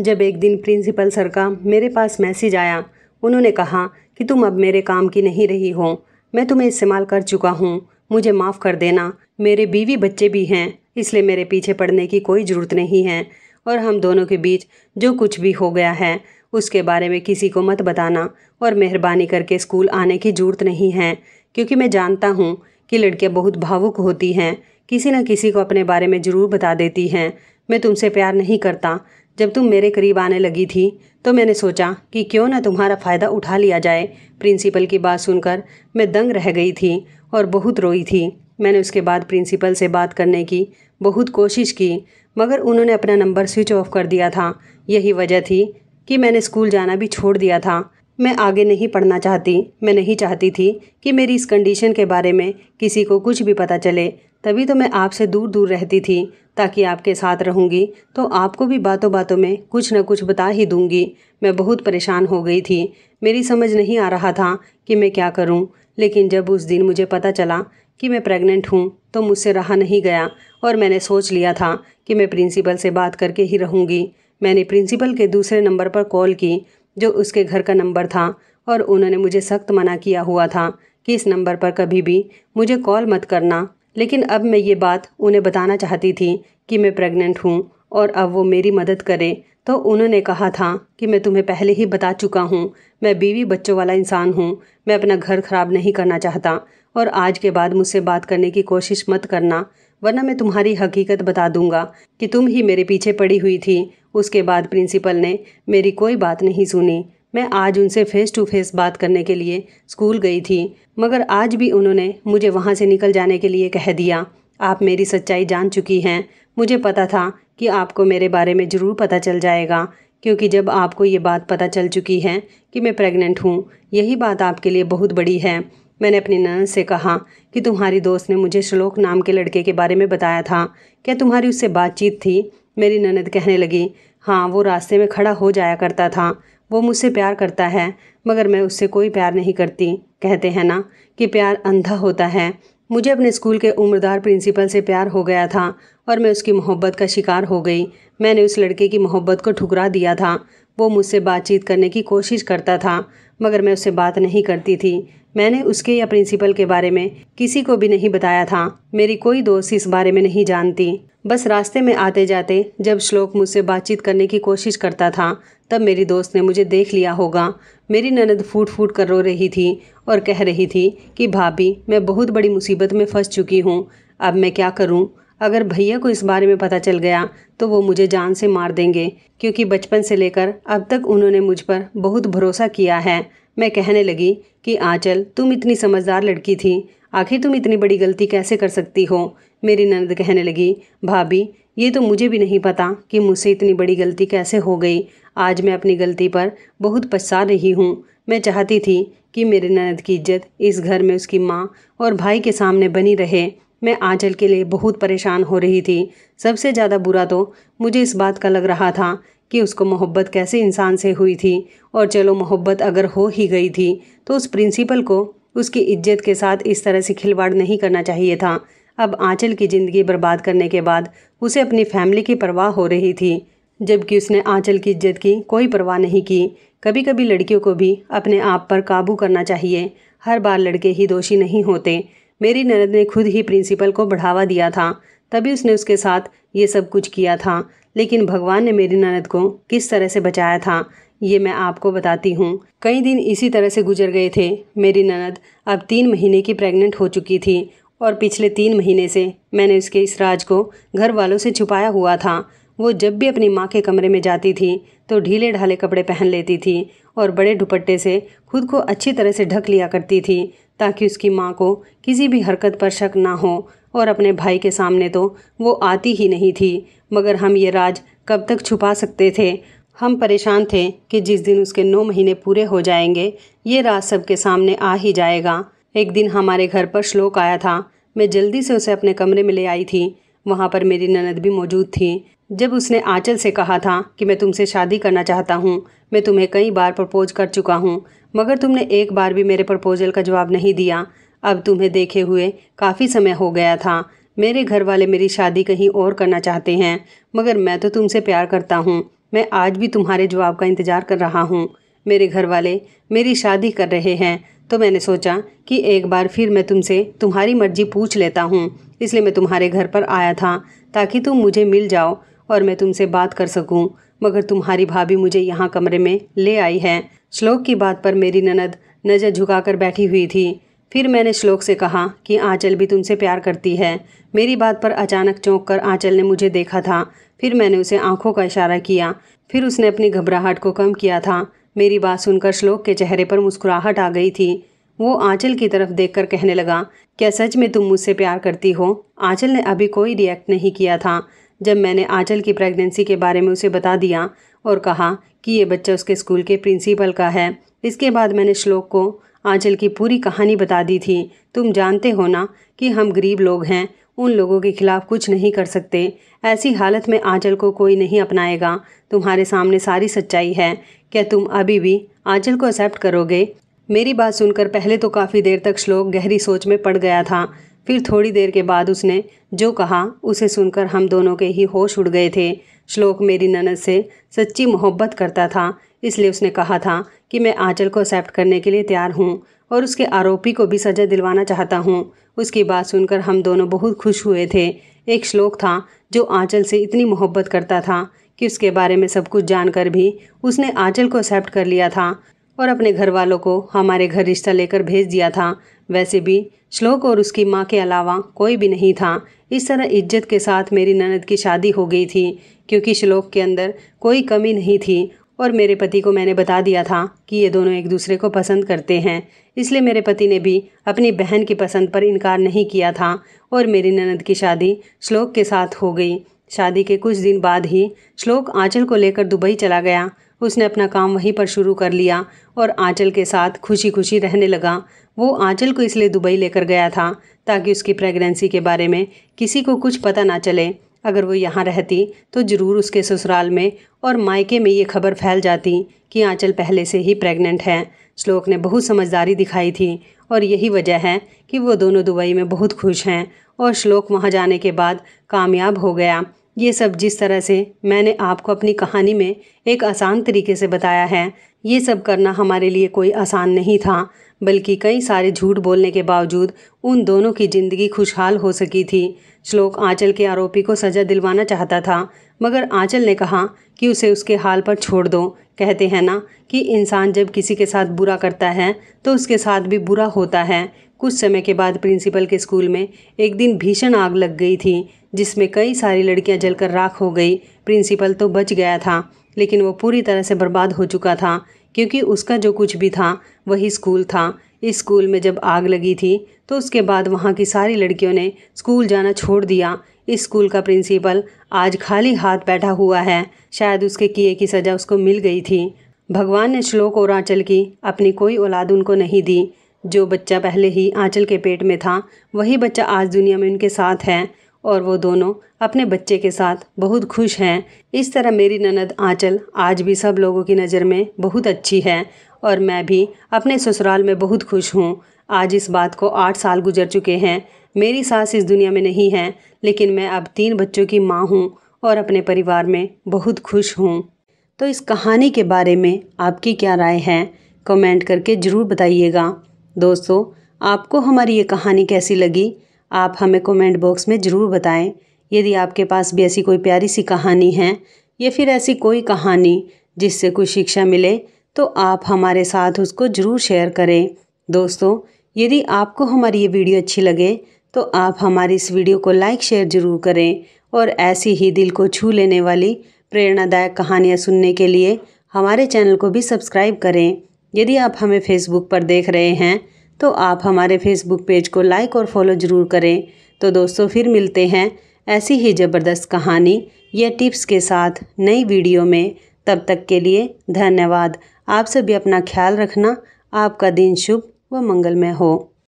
A: जब एक दिन प्रिंसिपल सर का मेरे पास मैसेज आया उन्होंने कहा कि तुम अब मेरे काम की नहीं रही हो मैं तुम्हें इस्तेमाल कर चुका हूँ मुझे माफ़ कर देना मेरे बीवी बच्चे भी हैं इसलिए मेरे पीछे पड़ने की कोई ज़रूरत नहीं है और हम दोनों के बीच जो कुछ भी हो गया है उसके बारे में किसी को मत बताना और मेहरबानी करके स्कूल आने की जरूरत नहीं है क्योंकि मैं जानता हूँ कि लड़कियाँ बहुत भावुक होती हैं किसी न किसी को अपने बारे में ज़रूर बता देती हैं मैं तुमसे प्यार नहीं करता जब तुम मेरे करीब आने लगी थी तो मैंने सोचा कि क्यों ना तुम्हारा फ़ायदा उठा लिया जाए प्रिंसिपल की बात सुनकर मैं दंग रह गई थी और बहुत रोई थी मैंने उसके बाद प्रिंसिपल से बात करने की बहुत कोशिश की मगर उन्होंने अपना नंबर स्विच ऑफ कर दिया था यही वजह थी कि मैंने स्कूल जाना भी छोड़ दिया था मैं आगे नहीं पढ़ना चाहती मैं नहीं चाहती थी कि मेरी इस कंडीशन के बारे में किसी को कुछ भी पता चले तभी तो मैं आपसे दूर दूर रहती थी ताकि आपके साथ रहूँगी तो आपको भी बातों बातों में कुछ न कुछ बता ही दूंगी मैं बहुत परेशान हो गई थी मेरी समझ नहीं आ रहा था कि मैं क्या करूँ लेकिन जब उस दिन मुझे पता चला कि मैं प्रेग्नेंट हूँ तो मुझसे रहा नहीं गया और मैंने सोच लिया था कि मैं प्रिंसिपल से बात करके ही रहूँगी मैंने प्रिंसिपल के दूसरे नंबर पर कॉल की जो उसके घर का नंबर था और उन्होंने मुझे सख्त मना किया हुआ था कि इस नंबर पर कभी भी मुझे कॉल मत करना लेकिन अब मैं ये बात उन्हें बताना चाहती थी कि मैं प्रेग्नेंट हूँ और अब वो मेरी मदद करे तो उन्होंने कहा था कि मैं तुम्हें पहले ही बता चुका हूँ मैं बीवी बच्चों वाला इंसान हूँ मैं अपना घर ख़राब नहीं करना चाहता और आज के बाद मुझसे बात करने की कोशिश मत करना वरना मैं तुम्हारी हकीकत बता दूंगा कि तुम ही मेरे पीछे पड़ी हुई थी उसके बाद प्रिंसिपल ने मेरी कोई बात नहीं सुनी मैं आज उनसे फ़ेस टू फेस बात करने के लिए स्कूल गई थी मगर आज भी उन्होंने मुझे वहाँ से निकल जाने के लिए कह दिया आप मेरी सच्चाई जान चुकी हैं मुझे पता था कि आपको मेरे बारे में ज़रूर पता चल जाएगा क्योंकि जब आपको ये बात पता चल चुकी है कि मैं प्रेग्नेंट हूँ यही बात आपके लिए बहुत बड़ी है मैंने अपनी नन से कहा कि तुम्हारी दोस्त ने मुझे श्लोक नाम के लड़के के बारे में बताया था क्या तुम्हारी उससे बातचीत थी मेरी ननद कहने लगी हाँ वो रास्ते में खड़ा हो जाया करता था वो मुझसे प्यार करता है मगर मैं उससे कोई प्यार नहीं करती कहते हैं ना कि प्यार अंधा होता है मुझे अपने स्कूल के उम्रदार प्रिंसिपल से प्यार हो गया था और मैं उसकी मोहब्बत का शिकार हो गई मैंने उस लड़के की मोहब्बत को ठुकरा दिया था वो मुझसे बातचीत करने की कोशिश करता था मगर मैं उससे बात नहीं करती थी मैंने उसके या प्रिंसिपल के बारे में किसी को भी नहीं बताया था मेरी कोई दोस्त इस बारे में नहीं जानती बस रास्ते में आते जाते जब श्लोक मुझसे बातचीत करने की कोशिश करता था तब मेरी दोस्त ने मुझे देख लिया होगा मेरी ननद फूट फूट कर रो रही थी और कह रही थी कि भाभी मैं बहुत बड़ी मुसीबत में फंस चुकी हूँ अब मैं क्या करूँ अगर भैया को इस बारे में पता चल गया तो वो मुझे जान से मार देंगे क्योंकि बचपन से लेकर अब तक उन्होंने मुझ पर बहुत भरोसा किया है मैं कहने लगी कि आंचल तुम इतनी समझदार लड़की थी आखिर तुम इतनी बड़ी गलती कैसे कर सकती हो मेरी ननद कहने लगी भाभी ये तो मुझे भी नहीं पता कि मुझसे इतनी बड़ी गलती कैसे हो गई आज मैं अपनी गलती पर बहुत पछता रही हूँ मैं चाहती थी कि मेरे ननद की इज्जत इस घर में उसकी माँ और भाई के सामने बनी रहे मैं आंचल के लिए बहुत परेशान हो रही थी सबसे ज़्यादा बुरा तो मुझे इस बात का लग रहा था कि उसको मोहब्बत कैसे इंसान से हुई थी और चलो मोहब्बत अगर हो ही गई थी तो उस प्रिंसिपल को उसकी इज्जत के साथ इस तरह से खिलवाड़ नहीं करना चाहिए था अब आंचल की ज़िंदगी बर्बाद करने के बाद उसे अपनी फैमिली की परवाह हो रही थी जबकि उसने आंचल की इज्जत की कोई परवाह नहीं की कभी कभी लड़कियों को भी अपने आप पर काबू करना चाहिए हर बार लड़के ही दोषी नहीं होते मेरी नरद ने खुद ही प्रिंसिपल को बढ़ावा दिया था तभी उसने उसके साथ ये सब कुछ किया था लेकिन भगवान ने मेरी ननद को किस तरह से बचाया था ये मैं आपको बताती हूँ कई दिन इसी तरह से गुजर गए थे मेरी ननद अब तीन महीने की प्रेग्नेंट हो चुकी थी और पिछले तीन महीने से मैंने उसके इस राज को घर वालों से छुपाया हुआ था वो जब भी अपनी माँ के कमरे में जाती थी तो ढीले ढाले कपड़े पहन लेती थी और बड़े दुपट्टे से खुद को अच्छी तरह से ढक लिया करती थी ताकि उसकी माँ को किसी भी हरकत पर शक ना हो और अपने भाई के सामने तो वो आती ही नहीं थी मगर हम ये राज कब तक छुपा सकते थे हम परेशान थे कि जिस दिन उसके नौ महीने पूरे हो जाएंगे ये राज सबके सामने आ ही जाएगा एक दिन हमारे घर पर श्लोक आया था मैं जल्दी से उसे अपने कमरे में ले आई थी वहाँ पर मेरी ननद भी मौजूद थी जब उसने आंचल से कहा था कि मैं तुमसे शादी करना चाहता हूँ मैं तुम्हें कई बार प्रपोज कर चुका हूँ मगर तुमने एक बार भी मेरे प्रपोजल का जवाब नहीं दिया अब तुम्हें देखे हुए काफ़ी समय हो गया था मेरे घर वाले मेरी शादी कहीं और करना चाहते हैं मगर मैं तो तुमसे प्यार करता हूँ मैं आज भी तुम्हारे जवाब का इंतज़ार कर रहा हूँ मेरे घर वाले मेरी शादी कर रहे हैं तो मैंने सोचा कि एक बार फिर मैं तुमसे तुम्हारी मर्जी पूछ लेता हूँ इसलिए मैं तुम्हारे घर पर आया था ताकि तुम मुझे मिल जाओ और मैं तुमसे बात कर सकूँ मगर तुम्हारी भाभी मुझे यहाँ कमरे में ले आई है श्लोक की बात पर मेरी ननद नज़र झुकाकर बैठी हुई थी फिर मैंने श्लोक से कहा कि आंचल भी तुमसे प्यार करती है मेरी बात पर अचानक चौंक कर आंचल ने मुझे देखा था फिर मैंने उसे आंखों का इशारा किया फिर उसने अपनी घबराहट को कम किया था मेरी बात सुनकर श्लोक के चेहरे पर मुस्कुराहट आ गई थी वो आंचल की तरफ कर कहने लगा क्या सच में तुम मुझसे प्यार करती हो आंचल ने अभी कोई रिएक्ट नहीं किया था जब मैंने आंचल की प्रेगनेंसी के बारे में उसे बता दिया और कहा कि ये बच्चा उसके स्कूल के प्रिंसिपल का है इसके बाद मैंने श्लोक को आंचल की पूरी कहानी बता दी थी तुम जानते हो ना कि हम गरीब लोग हैं उन लोगों के खिलाफ कुछ नहीं कर सकते ऐसी हालत में आंचल को कोई नहीं अपनाएगा तुम्हारे सामने सारी सच्चाई है क्या तुम अभी भी आंचल को एक्सेप्ट करोगे मेरी बात सुनकर पहले तो काफ़ी देर तक श्लोक गहरी सोच में पड़ गया था फिर थोड़ी देर के बाद उसने जो कहा उसे सुनकर हम दोनों के ही होश उड़ गए थे श्लोक मेरी ननद से सच्ची मोहब्बत करता था इसलिए उसने कहा था कि मैं आंचल को एक्सेप्ट करने के लिए तैयार हूँ और उसके आरोपी को भी सजा दिलवाना चाहता हूँ उसकी बात सुनकर हम दोनों बहुत खुश हुए थे एक श्लोक था जो आंचल से इतनी मोहब्बत करता था कि उसके बारे में सब कुछ जानकर भी उसने आंचल को एक्सेप्ट कर लिया था और अपने घर वालों को हमारे घर रिश्ता लेकर भेज दिया था वैसे भी श्लोक और उसकी माँ के अलावा कोई भी नहीं था इस तरह इज्जत के साथ मेरी ननद की शादी हो गई थी क्योंकि श्लोक के अंदर कोई कमी नहीं थी और मेरे पति को मैंने बता दिया था कि ये दोनों एक दूसरे को पसंद करते हैं इसलिए मेरे पति ने भी अपनी बहन की पसंद पर इनकार नहीं किया था और मेरी ननद की शादी श्लोक के साथ हो गई शादी के कुछ दिन बाद ही श्लोक आंचल को लेकर दुबई चला गया उसने अपना काम वहीं पर शुरू कर लिया और आंचल के साथ खुशी खुशी रहने लगा वो आंचल को इसलिए दुबई लेकर गया था ताकि उसकी प्रेगनेंसी के बारे में किसी को कुछ पता ना चले अगर वो यहाँ रहती तो ज़रूर उसके ससुराल में और मायके में ये खबर फैल जाती कि आंचल पहले से ही प्रेग्नेंट है श्लोक ने बहुत समझदारी दिखाई थी और यही वजह है कि वो दोनों दुबई में बहुत खुश हैं और श्लोक वहाँ जाने के बाद कामयाब हो गया ये सब जिस तरह से मैंने आपको अपनी कहानी में एक आसान तरीके से बताया है ये सब करना हमारे लिए कोई आसान नहीं था बल्कि कई सारे झूठ बोलने के बावजूद उन दोनों की जिंदगी खुशहाल हो सकी थी श्लोक आंचल के आरोपी को सजा दिलवाना चाहता था मगर आंचल ने कहा कि उसे उसके हाल पर छोड़ दो कहते हैं ना कि इंसान जब किसी के साथ बुरा करता है तो उसके साथ भी बुरा होता है कुछ समय के बाद प्रिंसिपल के स्कूल में एक दिन भीषण आग लग गई थी जिसमें कई सारी लड़कियां जलकर राख हो गई प्रिंसिपल तो बच गया था लेकिन वो पूरी तरह से बर्बाद हो चुका था क्योंकि उसका जो कुछ भी था वही स्कूल था इस स्कूल में जब आग लगी थी तो उसके बाद वहाँ की सारी लड़कियों ने स्कूल जाना छोड़ दिया इस स्कूल का प्रिंसिपल आज खाली हाथ बैठा हुआ है शायद उसके किए की सज़ा उसको मिल गई थी भगवान ने श्लोक और आंचल की अपनी कोई औलाद उनको नहीं दी जो बच्चा पहले ही आंचल के पेट में था वही बच्चा आज दुनिया में उनके साथ है और वो दोनों अपने बच्चे के साथ बहुत खुश हैं इस तरह मेरी ननद आंचल आज भी सब लोगों की नज़र में बहुत अच्छी है और मैं भी अपने ससुराल में बहुत खुश हूँ आज इस बात को आठ साल गुजर चुके हैं मेरी सास इस दुनिया में नहीं है लेकिन मैं अब तीन बच्चों की माँ हूँ और अपने परिवार में बहुत खुश हूँ तो इस कहानी के बारे में आपकी क्या राय है कमेंट करके ज़रूर बताइएगा दोस्तों आपको हमारी ये कहानी कैसी लगी आप हमें कमेंट बॉक्स में ज़रूर बताएं यदि आपके पास भी ऐसी कोई प्यारी सी कहानी है या फिर ऐसी कोई कहानी जिससे कोई शिक्षा मिले तो आप हमारे साथ उसको ज़रूर शेयर करें दोस्तों यदि आपको हमारी ये वीडियो अच्छी लगे तो आप हमारी इस वीडियो को लाइक शेयर ज़रूर करें और ऐसी ही दिल को छू लेने वाली प्रेरणादायक कहानियाँ सुनने के लिए हमारे चैनल को भी सब्सक्राइब करें यदि आप हमें फेसबुक पर देख रहे हैं तो आप हमारे फेसबुक पेज को लाइक और फॉलो ज़रूर करें तो दोस्तों फिर मिलते हैं ऐसी ही ज़बरदस्त कहानी या टिप्स के साथ नई वीडियो में तब तक के लिए धन्यवाद आप सभी अपना ख्याल रखना आपका दिन शुभ व मंगलमय हो